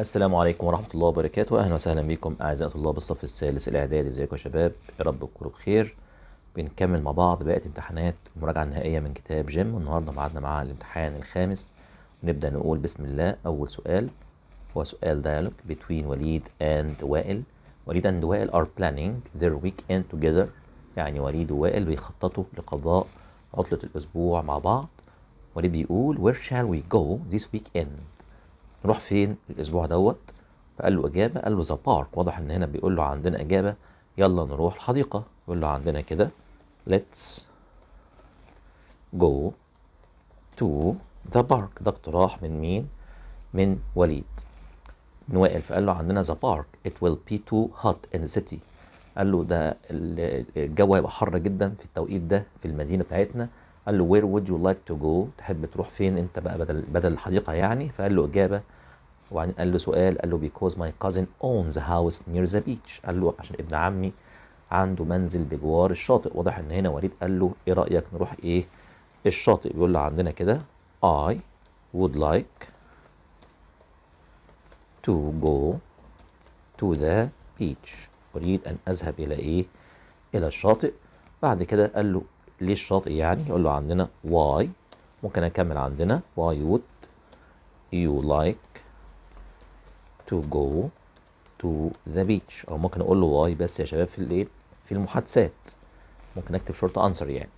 السلام عليكم ورحمة الله وبركاته أهلا وسهلا بكم أعزائي طلاب بالصف الثالث الإعدادي ازيكم يا شباب يا رب تكونوا بخير بنكمل مع بعض بقية امتحانات المراجعة النهائية من كتاب جيم النهاردة معانا مع الامتحان الخامس ونبدأ نقول بسم الله أول سؤال هو سؤال دايلوج بين وليد أند وائل وليد أند وائل أر بلانينج ذير ويك إند توجذر يعني وليد ووائل بيخططوا لقضاء عطلة الأسبوع مع بعض وليد بيقول where shall we go this weekend نروح فين الاسبوع دوت فقال له اجابه قال له ذا بارك واضح ان هنا بيقول له عندنا اجابه يلا نروح الحديقه يقول له عندنا كده ليتس جو تو ذا بارك ده اقتراح من مين من وليد من وائل فقال له عندنا ذا بارك ات ويل بي تو هوت ان ذا سيتي قال له ده الجو هيبقى حر جدا في التوقيت ده في المدينه بتاعتنا قال له وير وود يو لايك تو جو تحب تروح فين انت بقى بدل بدل الحديقه يعني فقال له اجابه وبعدين قال له سؤال قال له بيكوز ماي كازن اونز هاوس نير ذا بيتش قال له عشان ابن عمي عنده منزل بجوار الشاطئ واضح ان هنا وليد قال له ايه رايك نروح ايه الشاطئ بيقول له عندنا كده I would like to go to the beach أريد أن أذهب إلى إيه؟ إلى الشاطئ بعد كده قال له ليه الشاطئ يعني؟ يقول له عندنا why ممكن أكمل عندنا why would you like to go to the beach او ممكن اقول له واي بس يا شباب في الايه في المحادثات ممكن اكتب شورت انسر يعني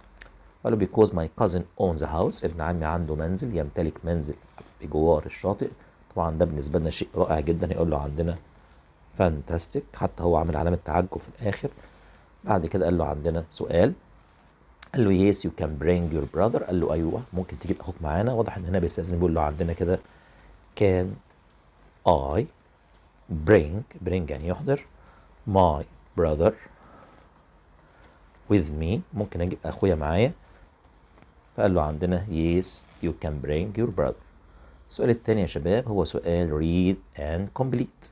قال له because my cousin owns a house ابن عمي عنده منزل يمتلك منزل بجوار الشاطئ طبعا ده بالنسبه لنا شيء رائع جدا يقول له عندنا فانتاستيك حتى هو عامل علامه تعجب في الاخر بعد كده قال له عندنا سؤال قال له يس يو كان برينج يور براذر قال له ايوه ممكن تجيب اخوك معانا واضح ان هنا بيستاذن بيقول له عندنا كده كان اي bring bring يعني يحضر my brother with me ممكن اجيب اخويا معايا فقال له عندنا yes you can bring your brother السؤال التاني يا شباب هو سؤال read and complete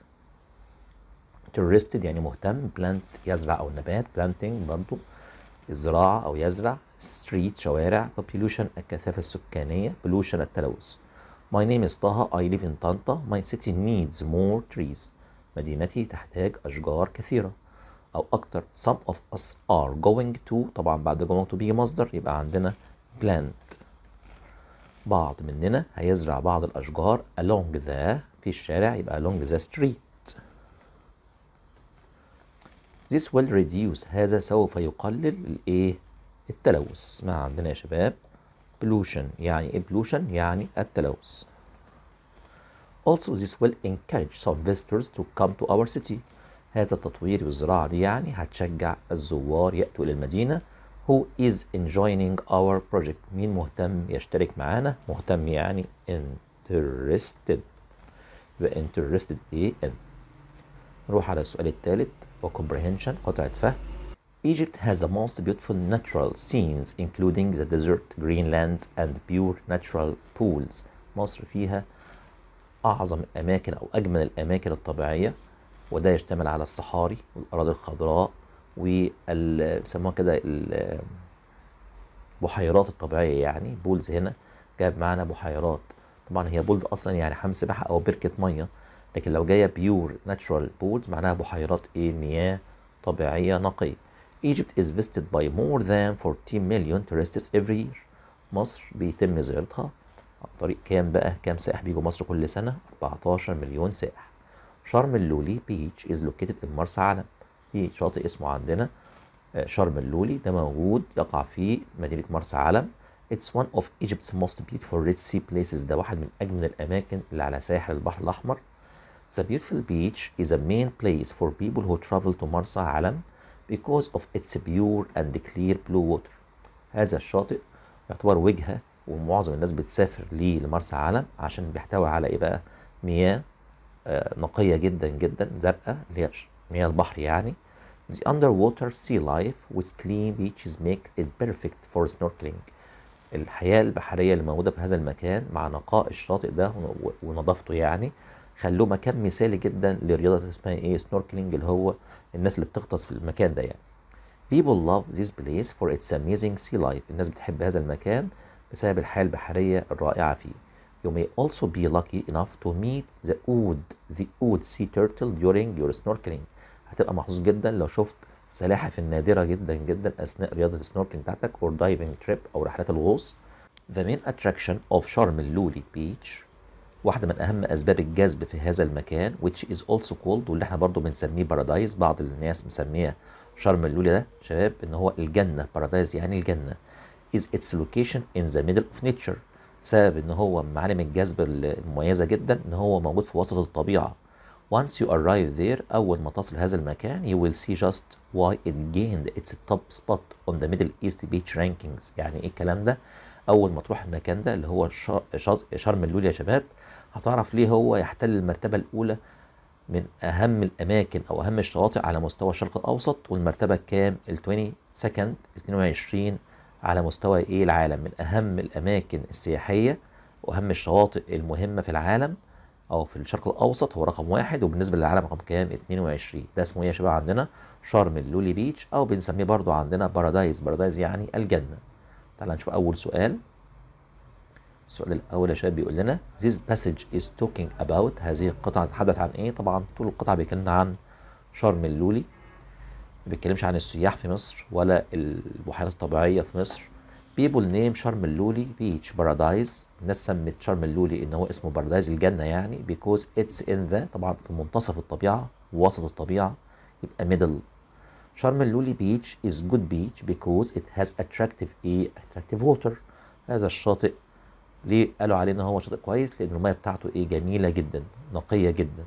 interested يعني مهتم plant يزرع او نبات planting برضو الزراعة او يزرع street شوارع population الكثافة السكانية pollution التلوث My name is Taha. I live in Tanta. My city needs more trees مدينتي تحتاج أشجار كثيرة أو أكتر Some of us are going to طبعا بعد going to be مصدر يبقى عندنا plant بعض مننا هيزرع بعض الأشجار along the في الشارع يبقى along the street This will reduce هذا سوف يقلل الإيه التلوث اسمها عندنا يا شباب pollution يعني ايه pollution يعني التلوث Also this will encourage some visitors to come to our city هذا التطوير والزراعة دي يعني هتشجع الزوار يأتوا إلى المدينة who is enjoying our project مين مهتم يشترك معانا مهتم يعني interested يبقى interested ايه in نروح على السؤال الثالث وcomprehension قطعة فهم Egypt has the most beautiful natural scenes including the desert, green lands and pure natural pools مصر فيها أعظم الأماكن أو أجمل الأماكن الطبيعية وده يشتمل على الصحاري والأراضي الخضراء وبيسموها كده البحيرات الطبيعية يعني بولز هنا جاب معانا بحيرات طبعا هي بولد أصلا يعني حمام سباحة أو بركة مية لكن لو جاية بيور ناتشورال بولز معناها بحيرات إيه مياه طبيعية نقية Egypt is visited by more than 14 million tourists every year مصر بيتم زيارتها عن طريق كام بقى كام سائح بيجوا مصر كل سنة 14 مليون سائح شرم اللولي بيتش از لوكيتد ان مرسى علم في شاطئ اسمه عندنا آه، شرم اللولي ده موجود يقع في مدينة مرسى علم It's one of Egypt's most beautiful Red Sea places ده واحد من أجمل الأماكن اللي على ساحل البحر الأحمر The beautiful beach is a main place for people who travel to مرسى علم because of its pure and clear blue water هذا الشاطئ يعتبر وجهة ومعظم الناس بتسافر ليه لمرسى علم عشان بيحتوي على ايه بقى مياه آه، نقية جدا جدا زرقاء اللي هي مياه البحر يعني The underwater sea life with clean beaches make it perfect for snorkeling. الحياة البحرية اللي موجودة في هذا المكان مع نقاء الشاطئ ده ونظافته يعني خلوه مكان مثالي جدا لرياضة اسمها ايه سنوركلينج اللي هو الناس اللي بتغطس في المكان ده يعني People love this place for its amazing sea life الناس بتحب هذا المكان بسبب الحياة البحرية الرائعة فيه You may also be lucky enough to meet the oud the oud sea turtle during your snorkeling هتبقى محظوظ جدا لو شفت سلاحف النادرة جدا جدا أثناء رياضة السنوركلينج بتاعتك or diving trip أو رحلات الغوص The main attraction of Sharm el-Luli beach واحدة من أهم أسباب الجذب في هذا المكان which is also called واللي احنا برضو بنسميه بارادايز بعض الناس مسميه شرم اللولي ده شباب إن هو الجنة بارادايز يعني الجنة is its location in the middle of nature سبب إن هو معالم الجذب المميزة جدا إن هو موجود في وسط الطبيعة Once you arrive there أول ما تصل هذا المكان you will see just why it gained its top spot on the Middle East Beach Rankings يعني إيه الكلام ده؟ اول ما تروح المكان ده اللي هو شرم اللول يا شباب هتعرف ليه هو يحتل المرتبه الاولى من اهم الاماكن او اهم الشواطئ على مستوى الشرق الاوسط والمرتبه الكام ال 20 سكند 22 على مستوى ايه العالم من اهم الاماكن السياحيه واهم الشواطئ المهمه في العالم او في الشرق الاوسط هو رقم واحد وبالنسبه للعالم رقم كام 22 ده اسمه ايه يا شباب عندنا شرم اللولي بيتش او بنسميه برضو عندنا بارادايز بارادايز يعني الجنه تعال نشوف أول سؤال السؤال الأول يا شباب بيقول لنا This passage is talking about هذه القطعة تتحدث عن إيه؟ طبعا طول القطعة بيتكلمنا عن شرم اللولي ما بيتكلمش عن السياح في مصر ولا البحيرات الطبيعية في مصر People نيم شرم اللولي بيتش paradise الناس سمت شرم اللولي ان هو اسمه بارادايز الجنه يعني بيكوز it's in the طبعا في منتصف الطبيعه وسط الطبيعه يبقى ميدل شرم اللولي بيتش is good beach because it has attractive ايه attractive water هذا الشاطئ ليه قالوا عليه ان هو شاطئ كويس لان الميه بتاعته ايه جميله جدا نقيه جدا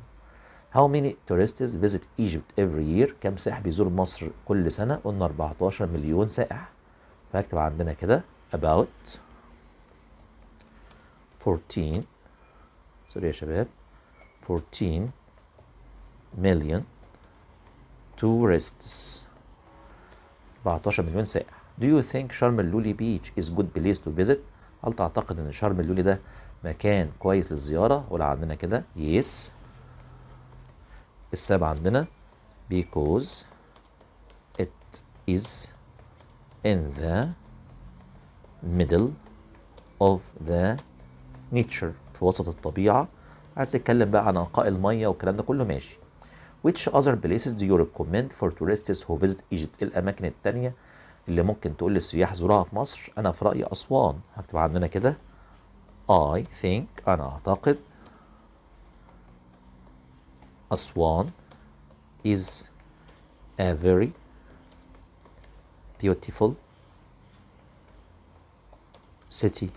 How many tourists visit Egypt every year كم سائح بيزور مصر كل سنه قلنا 14 مليون سائح فاكتب عندنا كده about 14 سوري يا شباب 14 مليون tourists 14 مليون سائح Do you think شرم اللولي بيتش is good place to visit؟ هل تعتقد ان شرم اللولي ده مكان كويس للزيارة؟ ولا عندنا كده yes السبع عندنا because it is in the middle of the nature في وسط الطبيعة عايز تتكلم بقى عن انقاء المية والكلام ده كله ماشي which other places do you recommend for tourists who visit Egypt إيه الأماكن التانية اللي ممكن تقول للسياح زورها في مصر أنا في رأيي أسوان هكتب عندنا كده I think أنا أعتقد أسوان is a very beautiful city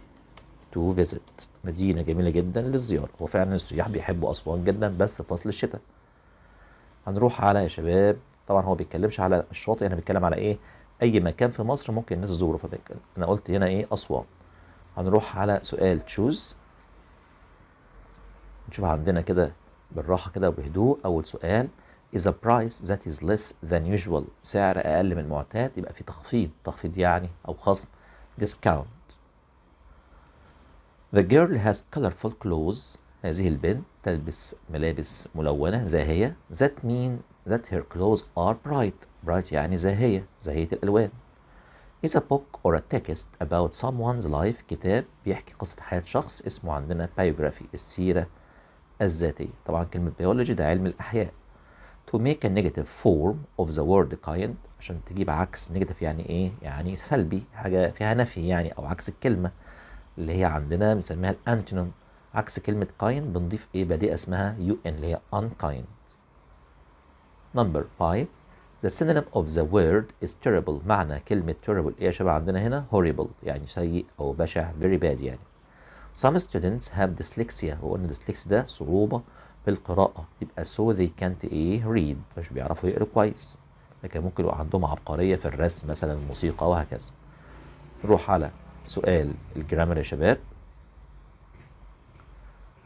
to visit مدينة جميلة جدا للزيارة وفعلا السياح بيحبوا أسوان جدا بس في فصل الشتاء هنروح على يا شباب طبعا هو ما بيتكلمش على الشاطئ هنا بيتكلم على ايه اي مكان في مصر ممكن الناس تزوره فانا قلت هنا ايه اسوان هنروح على سؤال تشوز نشوف عندنا كده بالراحه كده وبهدوء اول سؤال is a price that is less than usual سعر اقل من المعتاد يبقى في تخفيض تخفيض يعني او خصم discount The girl has colorful clothes هذه البنت تلبس ملابس ملونة زاهية that مين that her clothes are bright برايت يعني زاهية زاهية الألوان is a book or a text about someone's life كتاب بيحكي قصة حياة شخص اسمه عندنا بايوجرافي السيرة الذاتية طبعا كلمة بيولوجي ده علم الأحياء to make a negative form of the word kind عشان تجيب عكس negative يعني ايه يعني سلبي حاجة فيها نفي يعني او عكس الكلمة اللي هي عندنا بنسميها الانتونيم عكس كلمة kind بنضيف ايه بادئة اسمها un اللي هي unkind number 5 The synonym of the word is terrible معنى كلمة terrible ايه يا شباب عندنا هنا horrible يعني سيء أو بشع very bad يعني Some students have dyslexia وقلنا dyslexia ده صعوبة في القراءة يبقى so they can't ايه read مش بيعرفوا يقروا كويس لكن ممكن يبقى عندهم عبقرية في الرسم مثلا الموسيقى وهكذا نروح على سؤال الجرامر يا شباب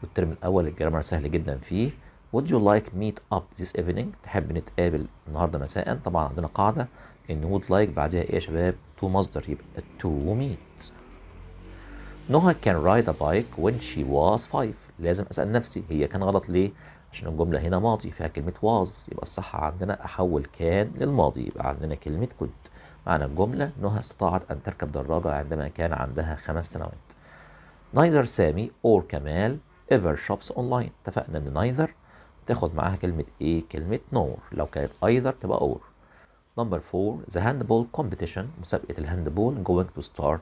والترم الاول الجرامر سهل جدا فيه would you like meet up this evening تحب نتقابل النهارده مساء طبعا عندنا قاعده ان would like بعدها ايه يا شباب تو مصدر يبقى تو meet نهى كان رايد ا بايك وين شي واز five لازم اسال نفسي هي كان غلط ليه عشان الجمله هنا ماضي فيها كلمه was يبقى الصح عندنا احول كان للماضي يبقى عندنا كلمه could معنى الجمله نهى استطاعت ان تركب دراجه عندما كان عندها خمس سنوات neither سامي or كمال ever shops online اتفقنا ان neither تاخد معاها كلمة ايه كلمة nor لو كانت either تبقى or نمبر 4 the handball competition مسابقة الهاندبول going to start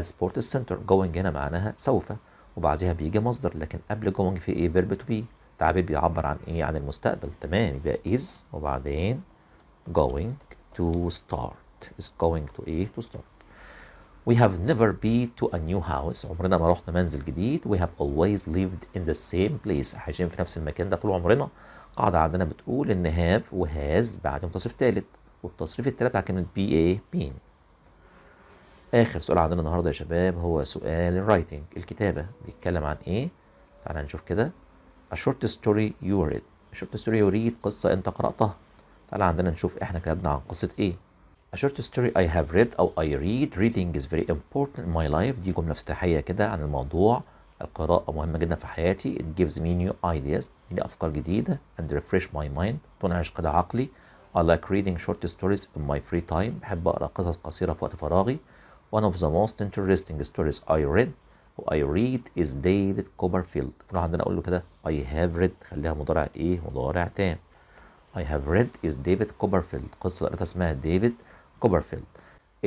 at sports center going هنا معناها سوف وبعديها بيجي مصدر لكن قبل going في ايه verb to be تعبير بيعبر عن ايه عن المستقبل تمام يبقى is وبعدين going to start is going to ايه to start We have never been to a new house عمرنا ما رحنا منزل جديد We have always lived in the same place عايشين في نفس المكان ده طول عمرنا قاعدة عندنا بتقول إن have و has بعد تصريف ثالث والتصريف الثالث على كلمة be إيه؟ been آخر سؤال عندنا النهاردة يا شباب هو سؤال الرايتنج الكتابة بيتكلم عن إيه؟ تعالى نشوف كده A short story you read A short story you read قصة أنت قرأتها تعالى عندنا نشوف إحنا كتبنا عن قصة إيه A short story I have read أو I read reading is very important in my life دي جملة افتتاحية كده عن الموضوع القراءة مهمة جدا في حياتي it gives me new ideas لي أفكار جديدة and refresh my mind تنعش قدع عقلي I like reading short stories in my free time بحب أقرأ قصص قصيرة في وقت فراغي one of the most interesting stories I read أو I read is David Copperfield فنروح عندنا أقول له كده I have read خليها مضارع إيه مضارع تام I have read is David Copperfield قصة قريتها اسمها David Copperfield كوبرفيلد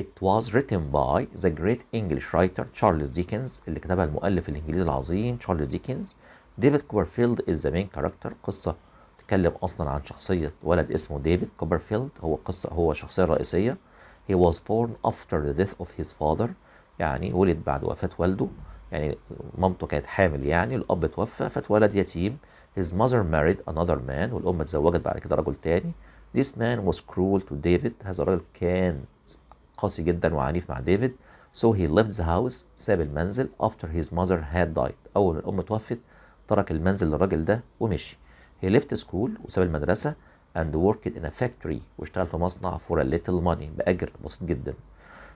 It was written by the great English writer Charles Dickens اللي كتبها المؤلف الإنجليزي العظيم Charles Dickens ديفيد كوبرفيلد از ذا مين كاركتر قصة تكلم أصلا عن شخصية ولد اسمه ديفيد كوبرفيلد هو قصة هو شخصية رئيسية He was born after the death of his father يعني ولد بعد وفاة والده يعني مامته كانت حامل يعني الأب توفى فاتولد يتيم His mother married another man والأم اتزوجت بعد كده رجل تاني This man was cruel to David هذا الرجل كان قاسي جدا وعنيف مع ديفيد so he left the house ساب المنزل after his mother had died أول ما الأم توفت ترك المنزل للراجل ده ومشي he left school وساب المدرسة and worked in a factory واشتغل في مصنع for a little money بأجر بسيط جدا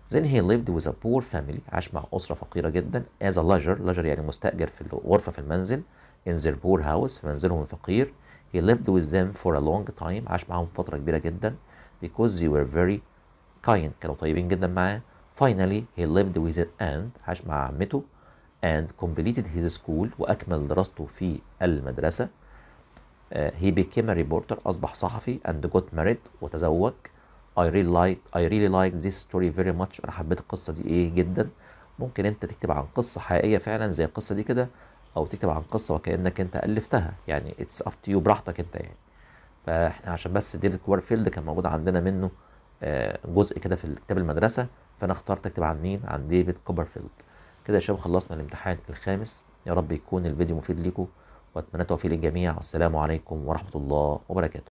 then he lived with a poor family عاش مع أسرة فقيرة جدا as a lodger lodger يعني مستأجر في الغرفة في المنزل in their poor house في منزلهم الفقير He lived with them for a long time عاش معاهم فترة كبيرة جدا because they were very kind كانوا طيبين جدا معاه finally he lived with his aunt عاش مع عمته and completed his school وأكمل دراسته في المدرسة uh, he became a reporter أصبح صحفي and got married وتزوج I really like I really like this story very much أنا حبيت القصة دي إيه جدا ممكن أنت تكتب عن قصة حقيقية فعلا زي القصة دي كده او تكتب عن قصه وكانك انت الفتها يعني اتس اب تو يو براحتك انت يعني فاحنا عشان بس ديفيد كوبرفيلد كان موجود عندنا منه آه، جزء كده في كتاب المدرسه فانا اخترت اكتب عن مين عن ديفيد كوبرفيلد كده يا شباب خلصنا الامتحان الخامس يا رب يكون الفيديو مفيد ليكم واتمنى التوفيق للجميع والسلام عليكم ورحمه الله وبركاته